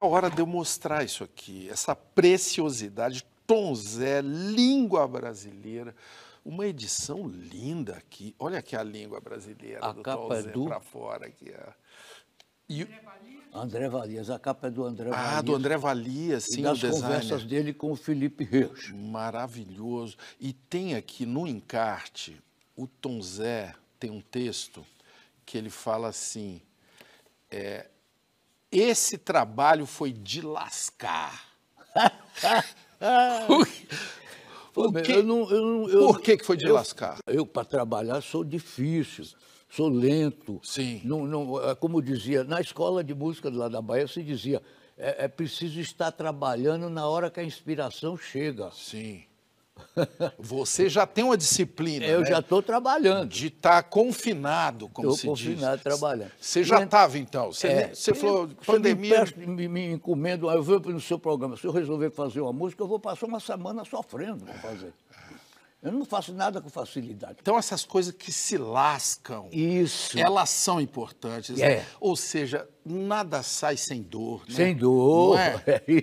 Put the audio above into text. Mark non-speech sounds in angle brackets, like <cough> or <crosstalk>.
A hora de eu mostrar isso aqui, essa preciosidade, Tom Zé, língua brasileira, uma edição linda aqui. Olha aqui a língua brasileira a do capa Tom é Zé do... para fora aqui. É. E... André Valias. a capa é do André Valias. Ah, do André Valias, sim, e das o designer. conversas dele com o Felipe Reis. Maravilhoso. E tem aqui no encarte, o Tom Zé tem um texto que ele fala assim, é, esse trabalho foi de lascar. <laughs> o que, eu não, eu não, eu, por que, que foi de eu, lascar? Eu, para trabalhar, sou difícil, sou lento. Sim. Não, não, é como dizia, na escola de música lá da Bahia se dizia, é, é preciso estar trabalhando na hora que a inspiração chega. Sim. Você já tem uma disciplina. Eu né? já estou trabalhando. De estar tá confinado, como tô se confinado, diz. confinado, trabalhando. Você já estava, é- então? Você, é, falou, pandemia... Me, me, me encomendo, eu vou no seu programa, se eu resolver fazer uma música, eu vou passar uma semana sofrendo para fazer. Eu não faço nada com facilidade. Então, essas coisas que se lascam, Isso. elas são importantes. Né? É. Né? Ou seja, nada sai sem dor. Né? Sem dor. É? <laughs> é